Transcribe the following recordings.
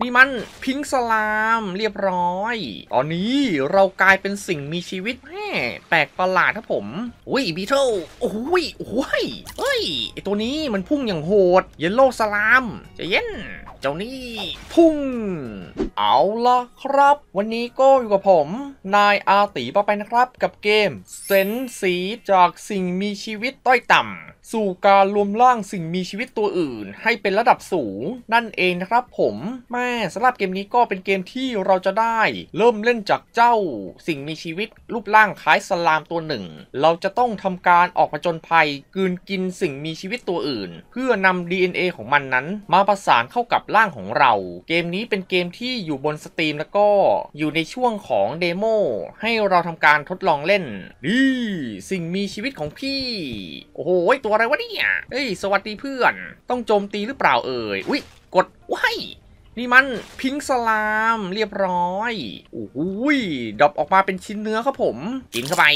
นี่มันพิงสลามเรียบร้อย ตอนนี้เรากลายเป็นสิ่งมีชีวิตแปลกประหลาดครับผมอุ้ยบีเทิลโอ้ย โอ้ย เฮ้ยไอตัวนี้มันพุ่งอย่างโหด เยลโลสลาม จะเย็น เจ้านี่พุ่ง เอาละครับ วันนี้ก็อยู่กับผม นายอาตีปไปนะครับ กับเกมเซนสีจากสิ่งมีชีวิตต้อยต่ำสู่การรวมร่างสิ่งมีชีวิตตัวอื่น ให้เป็นระดับสูงนั่นเองนะครับผมแม่สำหรับเกมนี้ก็เป็นเกมที่เราจะได้ เริ่มเล่นจากเจ้าสิ่งมีชีวิตรูปร่างคล้ายสลามตัวหนึ่งเราจะต้องทำการออกผจญภัยกืนกินสิ่งมีชีวิตตัวอื่นเพื่อนำ DNA ของมันนั้นมาประสานเข้ากับร่างของเราเกมนี้เป็นเกมที่อยู่บนสตรีมแล้วก็อยู่ในช่วงของเดโมให้เราทำการทดลองเล่น นี่สิ่งมีชีวิตของพี่โอ้โห ตัวอะไรวะเนี่ยเฮ้ยสวัสดีเพื่อน ต้องโจมตีหรือเปล่าเอ่ย อุ๊ย กดว้ายนี่มันพิงสลามเรียบร้อยโอ้ยดรอปออกมาเป็นชิ้นเนื้อครับผม กินเข้าไป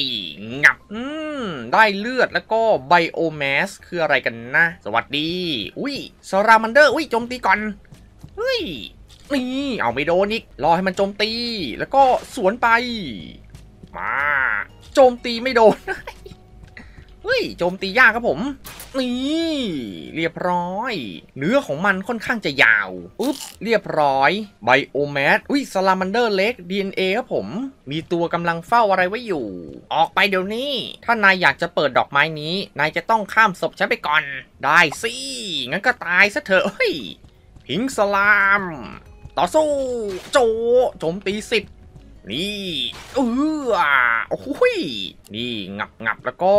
งับ อืมได้เลือดแล้วก็ไบโอแมสคืออะไรกันนะ สวัสดี อุ้ยสรามันเดอร์ อุ้ยโจมตีก่อน เฮ้ย นี่ เอาไม่โดนอีก รอให้มันโจมตี แล้วก็สวนไป มา โจมตีไม่โดนเฮ้ย โจมตียากครับผมนี่เรียบร้อย เนื้อของมันค่อนข้างจะยาว อุ๊บ เรียบร้อย ไบโอแมส อุ้ยสลามันเดอร์เล็ก DNA ครับผม มีตัวกำลังเฝ้าอะไรไว้อยู่ ออกไปเดี๋ยวนี้ ถ้านายอยากจะเปิดดอกไม้นี้ นายจะต้องข้ามศพฉันไปก่อน ได้สิ งั้นก็ตายซะเถอะ เฮ้ยพิงสลาม ต่อสู้ โจ โจมตีสิบนี่เออโอ้ย นี่ งับ งับแล้วก็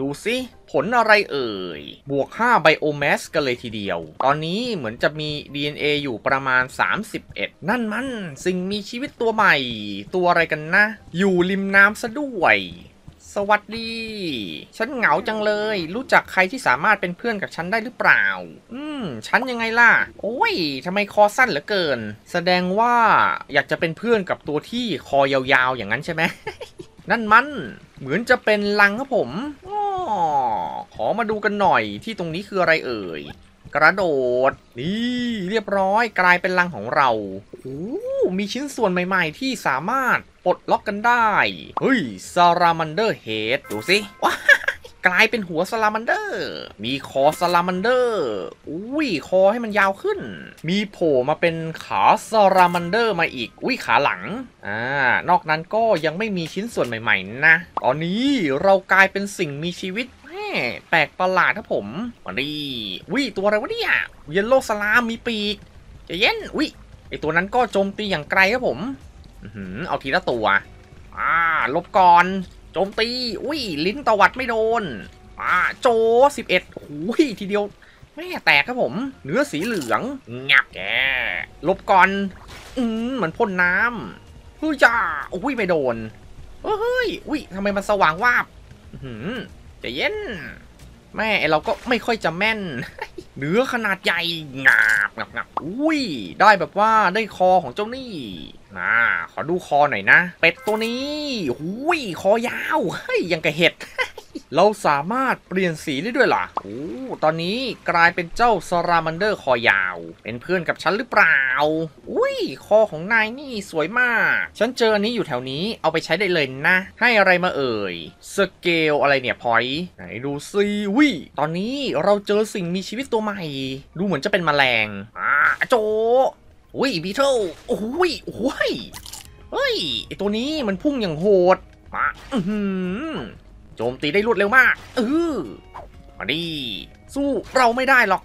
ดูสิ ผลอะไรเอ่ย บวก5ไบโอแมสกันเลยทีเดียว ตอนนี้เหมือนจะมี DNA อยู่ประมาณ 31 นั่นมันสิ่งมีชีวิตตัวใหม่ ตัวอะไรกันนะ อยู่ริมน้ำซะด้วย สวัสดี ฉันเหงาจังเลย รู้จักใครที่สามารถเป็นเพื่อนกับฉันได้หรือเปล่า อืมฉันยังไงล่ะ โอ้ยทำไมคอสั้นเหลือเกิน แสดงว่าอยากจะเป็นเพื่อนกับตัวที่คอยาวๆอย่างนั้นใช่ไหมนั่นมัน เหมือนจะเป็นลังครับผมขอมาดูกันหน่อยที่ตรงนี้คืออะไรเอ่ย กระโดด นี่เรียบร้อยกลายเป็นลังของเราโอ้มีชิ้นส่วนใหม่ ๆ ที่สามารถปลดล็อกกันได้เฮ้ยซารามันเดอร์เฮดดูสิว้ากลายเป็นหัวซาลามันเดอร์ มีคอซาลามันเดอร์อุ้ยคอให้มันยาวขึ้น มีโผล่มาเป็นขาซาลามันเดอร์มาอีก อุ้ยขาหลังอ่านอกนั้นก็ยังไม่มีชิ้นส่วนใหม่ ๆ นะ ตอนนี้เรากลายเป็นสิ่งมีชีวิตแปลกประหลาดครับผมมาดิวิตัวอะไรวะเนี่ยเยลโลสลามมีปีกจะเย็นวิไอตัวนั้นก็โจมตีอย่างไกลครับผมเอาทีละตัว อ่า ลบก่อน โจมตี อุ้ย ลิ้นตวัดไม่โดนอ่าโจสิบเอ็ดอุ้ยทีเดียว แม่แตกครับผม เนื้อสีเหลือง งับแกลบก่อนอืมเหมือนพ่นน้ำเฮ้ยจ้าอุ้ยไม่โดนเฮ้ยอุ้ยทำไมมันสว่าง วาบจะเย็น แม่เราก็ไม่ค่อยจะแม่นเนื้อขนาดใหญ่งาบงาบงาบอุ้ยได้แบบว่าได้คอของเจ้านี่นะขอดูคอหน่อยนะ เป็ดตัวนี้หุ้ยคอยาว เฮ้ย ยังกระเห็ดเราสามารถเปลี่ยนสีได้ด้วยหรอโอ้ตอนนี้กลายเป็นเจ้าซารามันเดอร์คอยาว เป็นเพื่อนกับฉันหรือเปล่า อุ้ยคอของนายนี่สวยมาก ฉันเจออันนี้อยู่แถวนี้ เอาไปใช้ได้เลยนะ ให้อะไรมาเอ่ย สเกล อะไรเนี่ยพอย ไหนดูซิวิตอนนี้เราเจอสิ่งมีชีวิตตัวใหม่ ดูเหมือนจะเป็นมแมลงอ่าโจ อุ้ยบีเทิลโอ้ย โอ้ย เฮ้ยไอตัวนี้มันพุ่งอย่างโหดอ่ะอืโจมตีได้รวดเร็วมาก เออมาดิสู้เราไม่ได้หรอก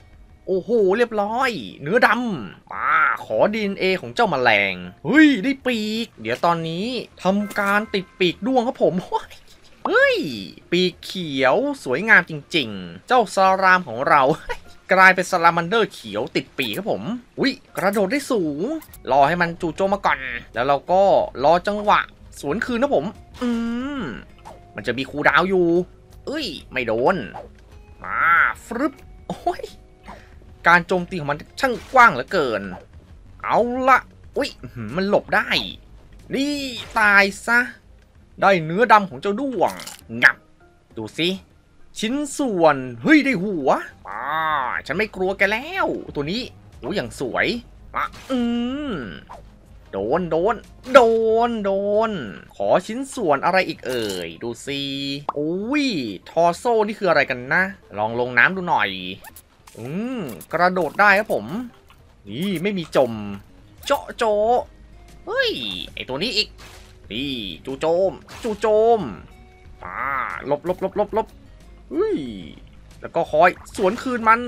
โอ้โห เรียบร้อย เนื้อดำมาขอดีเอของเจ้ามาแมลง เฮ้ย ได้ปีก เดี๋ยวตอนนี้ทำการติดปีกด้วงครับผม เฮ้ย ปีกเขียวสวยงามจริงๆ เจ้าสารามของเรา กลายเป็นสลามันเดอร์เขียวติดปีกครับผม อุ้ย กระโดดได้สูง รอให้มันจู่โจมมาก่อน แล้วเราก็รอจังหวะสวนคืนนะผม อืมมันจะมีคูดาวอยู่เอ้ย ไม่โดนมาฟรึบ โอ้ย การโจมตีของมันช่างกว้างเหลือเกิน เอาละอุ้ยมันหลบได้ นี่ตายซะ ได้เนื้อดำของเจ้าด้วง งับ ดูสิ ชิ้นส่วน เฮ้ย ได้หัว อ่า ฉันไม่กลัวแกแล้ว ตัวนี้โอ้ยอย่างสวย อ่ะ อืมโดน โดน โดนโดน ขอชิ้นส่วนอะไรอีกเอ่ยดูซิอุ้ยทอโซ่นี่ คืออะไรกันนะ ลองลงน้ำดูหน่อยอืมกระโดดได้ครับผม นี่ไม่มีจมโจโจเฮ้ยไอตัวนี้อีกนี่จูโจมจูโจมอ่าลบลบลบลบลบเฮ้ยแล้วก็คอยสวนคืนมัน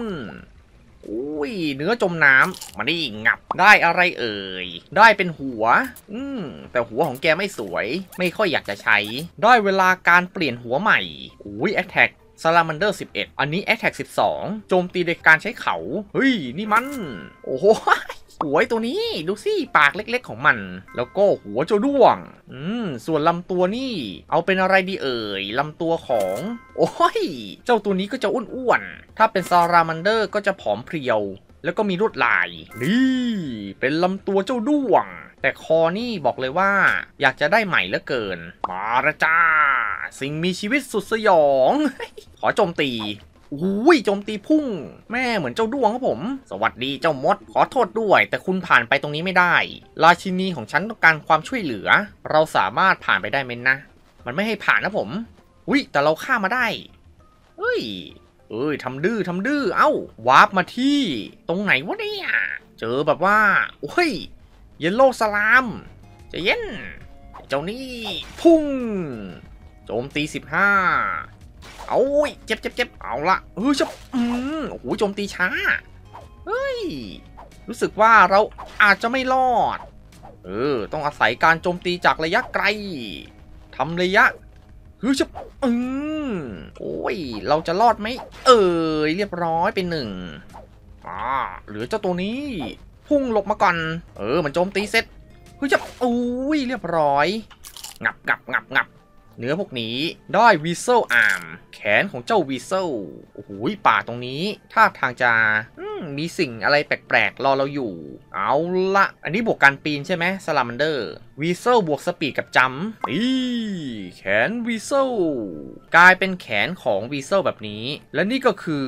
อุ้ยเนื้อจมน้ำมันี่งับได้อะไรเอ่ย ได้เป็นหัว อืมแต่หัวของแกไม่สวย ไม่ค่อยอยากจะใช้ ได้เวลาการเปลี่ยนหัวใหม่อุ้ยแอตแท็กซาลามันเดอร์ 11 อันนี้แอตแท็ก12โจมตีโดยการใช้เขา เฮ้ย นี่มัน โอ้โหหัวตัวนี้ดูสิปากเล็กๆของมัน แล้วก็หัวเจ้าด้วง อืมส่วนลำตัวนี่เอาเป็นอะไรดีเอ่ยลำตัวของ โอ้ยเจ้าตัวนี้ก็จะอ้วนๆถ้าเป็นซารามันเดอร์ก็จะผอมเพรียว แล้วก็มีรวดลายนี่เป็นลำตัวเจ้าด้วง แต่คอนี่บอกเลยว่า อยากจะได้ใหม่เหลือเกินมาละจ้าสิ่งมีชีวิตสุดสยอง ขอโจมตีอุ้ยโจมตีพุ่ง แม่เหมือนเจ้าดวงครับผม สวัสดีเจ้ามด ขอโทษด้วย แต่คุณผ่านไปตรงนี้ไม่ได้ ราชินีของฉันต้องการความช่วยเหลือ เราสามารถผ่านไปได้ไหมนะ มันไม่ให้ผ่านนะผมอุ้ยแต่เราข้ามาได้เฮ้ย เอ้ยทำดื้อทำดื้อ เอ้า วาร์ปมาที่ ตรงไหนวะเนี่ย เจอแบบว่าโอ้ย เยลโลสลาม จะเย็น เจ้านี่ พุ่ง โจมตี15เอาเจ็บเจ็บเจ็บเอาละเฮ้ยชอบอืมโอ้โหโจมตีช้าเฮ้ยรู้สึกว่าเราอาจจะไม่รอดเออต้องอาศัยการโจมตีจากระยะไกลทำระยะเฮ้ยชอบอืมโอ้ยเราจะรอดไหมเออยเรียบร้อยเป็นหนึ่งอ่าเหลือเจ้าตัวนี้พุ่งหลบมาก่อน เออ มันโจมตีเสร็จเฮ้ยชอบอุ้ยเรียบร้อย งับงับงับงับเนื้อพวกนี้ได้วีเซลอาร์มแขนของเจ้าวีเซลโอ้โหป่าตรงนี้ ท่าทางจะมีสิ่งอะไรแปลกๆรอเราอยู่ เอาละอันนี้บวกการปีนใช่ไหมสลามันเดอร์วีเซลบวกสปีดกับจำอีแขนวีเซลกลายเป็นแขนของวีเซลแบบนี้ และนี่ก็คือ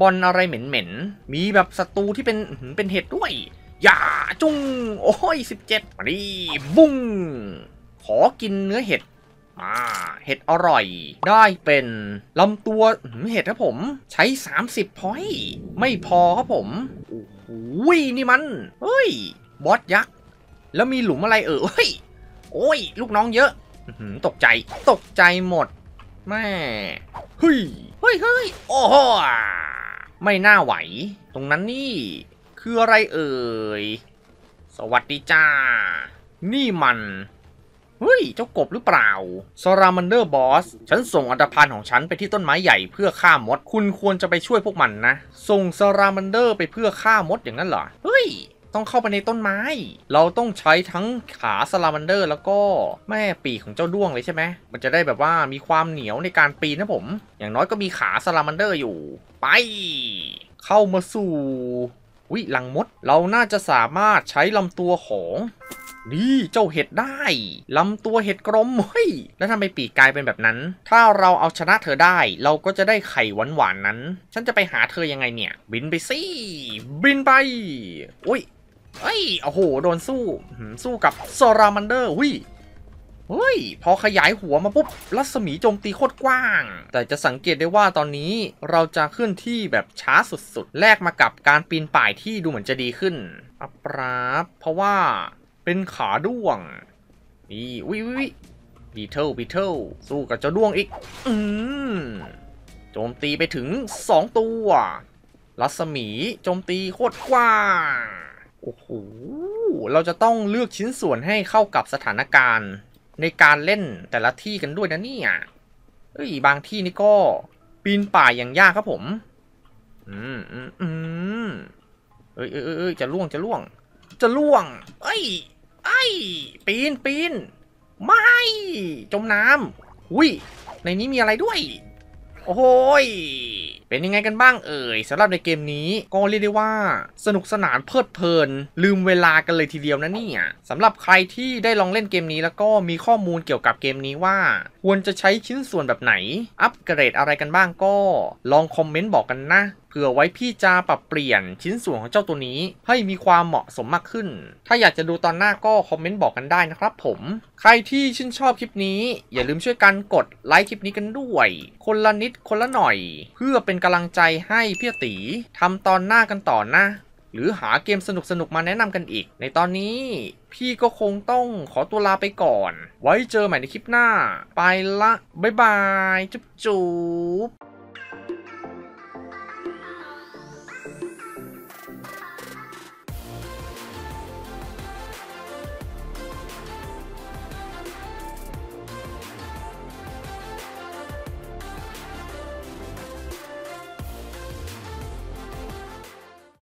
บอลอะไรเหม็นๆ มีแบบศัตรูที่เป็นเป็นเห็ดด้วยอย่าจุ้ง โอ้ย 17จ็ด่บุ้งขอกินเนื้อเห็ดเห็ดอร่อย ได้เป็นลำตัวเห็ดครับผมใช้ 30พอย ไม่พอครับผมโอ้โหนี่มันเฮ้ย บอสยักษ์ แล้วมีหลุมอะไรเออเฮ้ยโอ้ย ลูกน้องเยอะ ตกใจตกใจหมด แม่เฮ้ย เฮ้ยเฮ้ยโอ้โหไม่น่าไหว ตรงนั้นนี่ คืออะไรเอ่ย สวัสดีจ้า นี่มันเฮ้ย เจ้ากบหรือเปล่าซารามันเดอร์บอส ฉันส่งอันดพันของฉันไปที่ต้นไม้ใหญ่เพื่อฆ่ามด คุณควรจะไปช่วยพวกมันนะ ส่งซารามันเดอร์ ไปเพื่อฆ่ามดอย่างนั้นเหรอเฮ้ย ต้องเข้าไปในต้นไม้ เราต้องใช้ทั้งขาซาลามันเดอร์ แล้วก็แม่ปีของเจ้าด้วงเลยใช่ไหม มันจะได้แบบว่ามีความเหนียวในการปีนนะผม อย่างน้อยก็มีขาซาลามันเดอร์อยู่ ไป เข้ามาสู่ วิลังมด เราน่าจะสามารถใช้ลำตัวของนี่เจ้าเห็ดได้ ลำตัวเห็ดกลมเฮ้ย แล้วทำไมปีกกลายเป็นแบบนั้น ถ้าเราเอาชนะเธอได้ เราก็จะได้ไข่หวานๆนั้น ฉันจะไปหาเธอยังไงเนี่ย บินไปสิบินไปอุ้ยเอ้ย โอ้โหโดนสู้ สู้กับโซรามันเดอร์วิเฮ้ย พอขยายหัวมาปุ๊บรัศมีโจมตีโคตรกว้าง แต่จะสังเกตได้ว่าตอนนี้เราจะเคลื่อนที่แบบช้าสุดๆแลกมากับการปีนป่ายที่ดูเหมือนจะดีขึ้นอัคราบเพราะว่าเป็นขาด้วง นี่วิวิวิบีเทิลบีเทิลสู้กับเจ้าด้วงอีกอืมโจมตีไปถึงสองตัว รัศมีโจมตีโคตรกว้างโอ้โหเราจะต้องเลือกชิ้นส่วนให้เข้ากับสถานการณ์ ในการเล่นแต่ละที่กันด้วยนะเนี่ยเอ้ยบางที่นี่ก็ปีนป่ายอย่างยากครับผมอืมอืมอืมเอ้ยเอ้ยเอ้ยจะล่วงจะล่วง จะล่วงเอ้ยปีนปีน ไม่ จมน้ำอุ้ยในนี้มีอะไรด้วย โอ้โหเป็น ยังไงกันบ้างเอ่ยสำหรับในเกมนี้ ก็เรียกได้ว่า สนุกสนานเพลิดเพลิน ลืมเวลากันเลยทีเดียวนะเนี่ยสำหรับใครที่ได้ลองเล่นเกมนี้ แล้วก็มีข้อมูลเกี่ยวกับเกมนี้ว่า ควรจะใช้ชิ้นส่วนแบบไหน อัปเกรดอะไรกันบ้างก็ลอง คอมเมนต์บอกกันนะเผื่อไว้พี่จะปรับเปลี่ยนชิ้นส่วนของเจ้าตัวนี้ให้มีความเหมาะสมมากขึ้น ถ้าอยากจะดูตอนหน้าก็คอมเมนต์บอกกันได้นะครับ ผม ใครที่ชื่นชอบคลิปนี้ อย่าลืมช่วยกันกดไลค์คลิปนี้กันด้วย คนละนิดคนละหน่อย เพื่อเป็นกำลังใจให้พี่ตีทำตอนหน้ากันต่อนะ หรือหาเกมสนุกๆมาแนะนำกันอีก ในตอนนี้พี่ก็คงต้องขอตัวลาไปก่อน ไว้เจอใหม่ในคลิปหน้า ไปละ บ๊ายบาย จุ๊บจุ๊บ